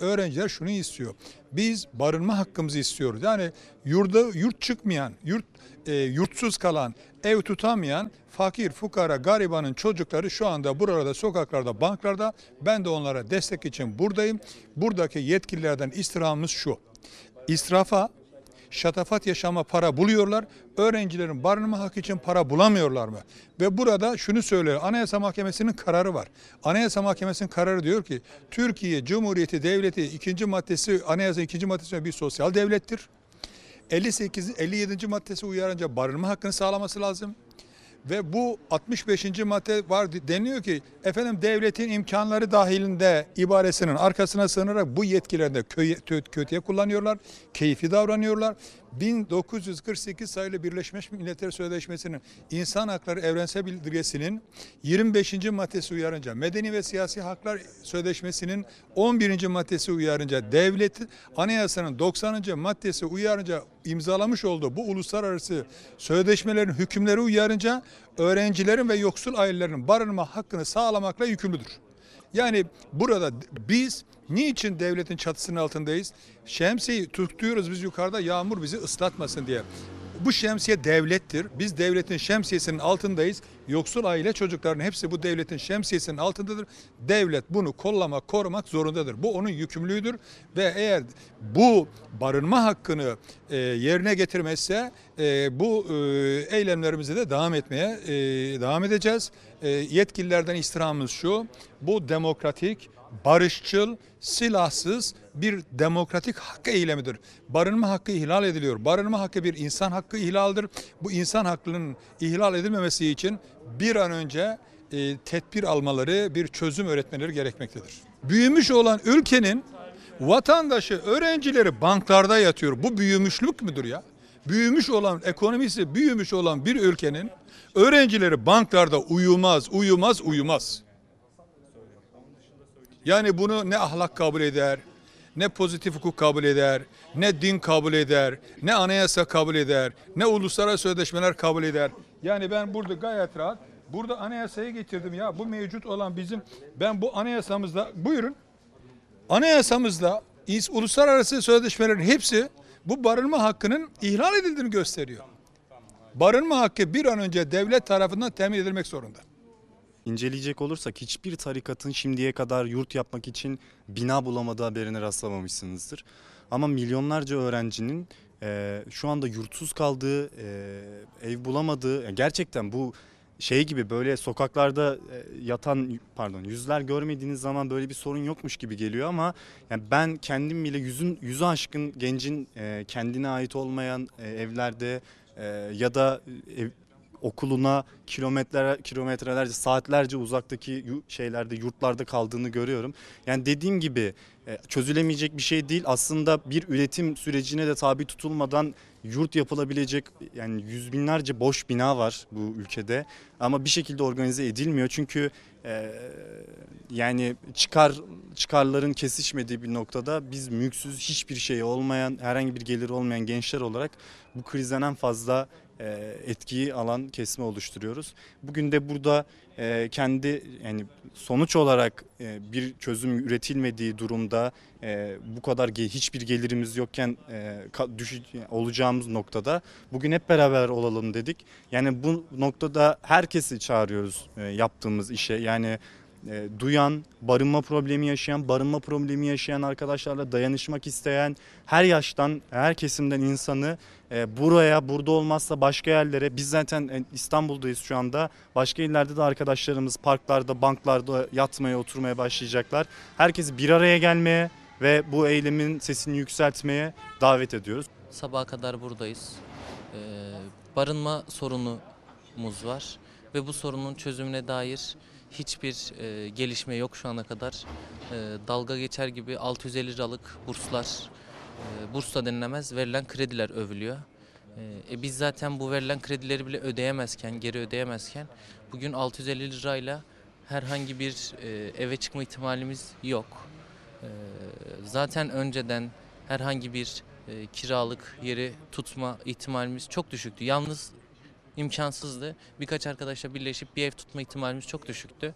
Öğrenciler şunu istiyor. Biz barınma hakkımızı istiyoruz. Yani yurda yurt çıkmayan, yurt e, yurtsuz kalan, ev tutamayan fakir, fukara, garibanın çocukları şu anda burada sokaklarda, banklarda. Ben de onlara destek için buradayım. Buradaki yetkililerden istirhamımız şu. İsrafa şatafat yaşama para buluyorlar. Öğrencilerin barınma hakkı için para bulamıyorlar mı? Ve burada şunu söylüyor. Anayasa Mahkemesi'nin kararı var. Anayasa Mahkemesi'nin kararı diyor ki Türkiye Cumhuriyeti Devleti ikinci maddesi anayasa ikinci maddesi bir sosyal devlettir. 58 57. maddesi uyarınca barınma hakkını sağlaması lazım. Ve bu 65. madde var deniliyor ki efendim devletin imkanları dahilinde ibaresinin arkasına sığınarak bu yetkilerini köye, kötüye kullanıyorlar, keyfi davranıyorlar. 1948 sayılı Birleşmiş Milletler Sözleşmesi'nin insan hakları evrensel bildirgesinin 25. maddesi uyarınca medeni ve siyasi haklar sözleşmesinin 11. maddesi uyarınca devlet anayasanın 90. maddesi uyarınca imzalamış olduğu bu uluslararası sözleşmelerin hükümleri uyarınca öğrencilerin ve yoksul ailelerin barınma hakkını sağlamakla yükümlüdür. Yani burada biz niçin devletin çatısının altındayız? Şemsiyi tutuyoruz biz yukarıda yağmur bizi ıslatmasın diye. Bu şemsiye devlettir. Biz devletin şemsiyesinin altındayız. Yoksul aile çocuklarının hepsi bu devletin şemsiyesinin altındadır. Devlet bunu kollamak, korumak zorundadır. Bu onun yükümlülüğüdür ve eğer bu barınma hakkını e, yerine getirmezse e, bu e, eylemlerimizi de devam etmeye devam edeceğiz. yetkililerden istirhamımız şu. Bu demokratik barışçıl, silahsız bir demokratik hakkı eylemidir. Barınma hakkı ihlal ediliyor. Barınma hakkı bir insan hakkı ihlaldir. Bu insan hakkının ihlal edilmemesi için bir an önce e, tedbir almaları, bir çözüm öğretmeleri gerekmektedir. Büyümüş olan ülkenin vatandaşı, öğrencileri banklarda yatıyor. Bu büyümüşlük müdür ya? büyümüş olan ekonomisi büyümüş olan bir ülkenin öğrencileri banklarda uyumaz, uyumaz, uyumaz. Yani bunu ne ahlak kabul eder, ne pozitif hukuk kabul eder, ne din kabul eder, ne anayasa kabul eder, ne uluslararası sözleşmeler kabul eder. Yani ben burada gayet rahat, burada anayasayı getirdim ya. Bu mevcut olan bizim, ben bu anayasamızda, buyurun, anayasamızda uluslararası sözleşmelerin hepsi bu barınma hakkının ihlal edildiğini gösteriyor. Barınma hakkı bir an önce devlet tarafından temin edilmek zorunda inceleyecek olursak hiçbir tarikatın şimdiye kadar yurt yapmak için bina bulamadığı haberine rastlamamışsınızdır. Ama milyonlarca öğrencinin e, şu anda yurtsuz kaldığı, e, ev bulamadığı, gerçekten bu şey gibi böyle sokaklarda e, yatan pardon yüzler görmediğiniz zaman böyle bir sorun yokmuş gibi geliyor ama yani ben kendim bile yüzün yüzü aşkın gencin e, kendine ait olmayan e, evlerde ya da okuluna kilometreler kilometrelerce saatlerce uzaktaki şeylerde yurtlarda kaldığını görüyorum. Yani dediğim gibi e, çözülemeyecek bir şey değil. Aslında bir üretim sürecine de tabi tutulmadan yurt yapılabilecek yani yüz binlerce boş bina var bu ülkede. Ama bir şekilde organize edilmiyor. Çünkü e, yani çıkar çıkarların kesişmediği bir noktada biz mülksüz hiçbir şey olmayan herhangi bir geliri olmayan gençler olarak bu krizden en fazla e, etkiyi alan kesme oluşturuyoruz. Bugün de burada e, kendi yani sonuç olarak e, bir çözüm üretilmediği durumda bu kadar hiçbir gelirimiz yokken olacağımız noktada bugün hep beraber olalım dedik. Yani bu noktada herkesi çağırıyoruz yaptığımız işe. Yani e, duyan, barınma problemi yaşayan, barınma problemi yaşayan arkadaşlarla dayanışmak isteyen her yaştan, her kesimden insanı e, buraya, burada olmazsa başka yerlere, biz zaten e, İstanbul'dayız şu anda, başka illerde de arkadaşlarımız parklarda, banklarda yatmaya, oturmaya başlayacaklar. Herkesi bir araya gelmeye ve bu eylemin sesini yükseltmeye davet ediyoruz. Sabaha kadar buradayız. Ee, barınma sorunumuz var ve bu sorunun çözümüne dair hiçbir e, gelişme yok şu ana kadar. E, dalga geçer gibi 650 liralık burslar, e, burs da denilemez verilen krediler övülüyor. E, e, biz zaten bu verilen kredileri bile ödeyemezken, geri ödeyemezken bugün 650 lirayla herhangi bir e, eve çıkma ihtimalimiz yok. E, zaten önceden herhangi bir e, kiralık yeri tutma ihtimalimiz çok düşüktü. Yalnız imkansızdı. Birkaç arkadaşla birleşip bir ev tutma ihtimalimiz çok düşüktü.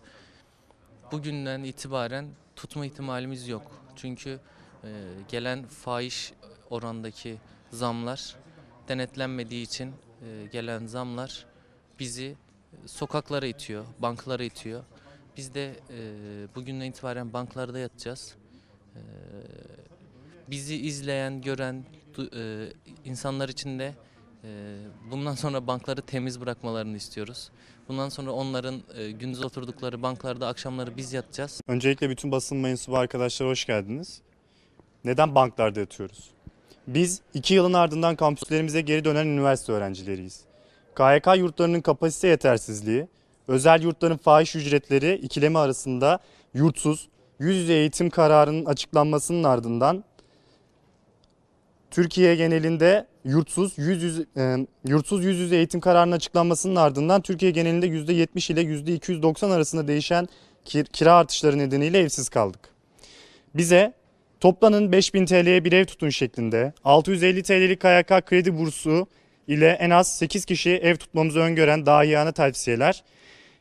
Bugünden itibaren tutma ihtimalimiz yok. Çünkü e, gelen faiz orandaki zamlar denetlenmediği için e, gelen zamlar bizi e, sokaklara itiyor, banklara itiyor. Biz de e, bugünden itibaren banklarda yatacağız. E, bizi izleyen, gören e, insanlar için de ee, bundan sonra bankları temiz bırakmalarını istiyoruz. Bundan sonra onların e, gündüz oturdukları banklarda akşamları biz yatacağız. Öncelikle bütün basın mensubu arkadaşlar hoş geldiniz. Neden banklarda yatıyoruz? Biz iki yılın ardından kampüslerimize geri dönen üniversite öğrencileriyiz. KYK yurtlarının kapasite yetersizliği, özel yurtların fahiş ücretleri ikileme arasında yurtsuz, yüz yüze eğitim kararının açıklanmasının ardından Türkiye genelinde yurtsuz yüz yüze, e, yurtsuz yüz yüze eğitim kararının açıklanmasının ardından Türkiye genelinde %70 ile %290 arasında değişen kir, kira artışları nedeniyle evsiz kaldık. Bize toplanın 5000 TL'ye bir ev tutun şeklinde 650 TL'lik KYK kredi bursu ile en az 8 kişi ev tutmamızı öngören dahiyane tavsiyeler,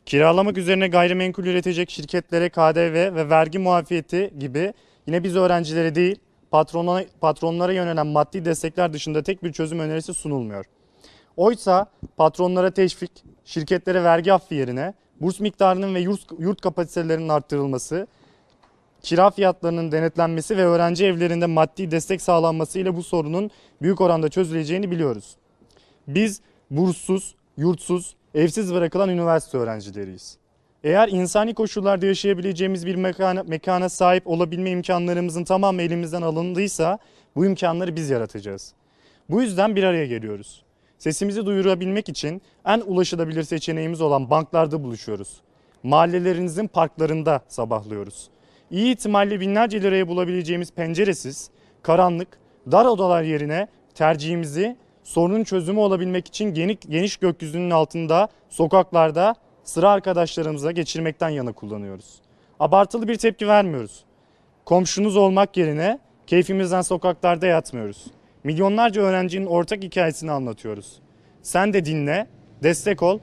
kiralamak üzerine gayrimenkul üretecek şirketlere KDV ve vergi muafiyeti gibi yine biz öğrencilere değil patrona, patronlara yönelen maddi destekler dışında tek bir çözüm önerisi sunulmuyor. Oysa patronlara teşvik, şirketlere vergi affı yerine burs miktarının ve yurt, yurt kapasitelerinin arttırılması, kira fiyatlarının denetlenmesi ve öğrenci evlerinde maddi destek sağlanması ile bu sorunun büyük oranda çözüleceğini biliyoruz. Biz burssuz, yurtsuz, evsiz bırakılan üniversite öğrencileriyiz. Eğer insani koşullarda yaşayabileceğimiz bir mekana, mekana sahip olabilme imkanlarımızın tamamı elimizden alındıysa bu imkanları biz yaratacağız. Bu yüzden bir araya geliyoruz. Sesimizi duyurabilmek için en ulaşılabilir seçeneğimiz olan banklarda buluşuyoruz. Mahallelerinizin parklarında sabahlıyoruz. İyi ihtimalle binlerce liraya bulabileceğimiz penceresiz, karanlık, dar odalar yerine tercihimizi sorunun çözümü olabilmek için geniş, geniş gökyüzünün altında, sokaklarda sıra arkadaşlarımıza geçirmekten yana kullanıyoruz. Abartılı bir tepki vermiyoruz. Komşunuz olmak yerine keyfimizden sokaklarda yatmıyoruz. Milyonlarca öğrencinin ortak hikayesini anlatıyoruz. Sen de dinle, destek ol,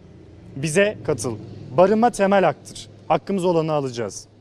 bize katıl. Barınma temel aktır. Hakkımız olanı alacağız.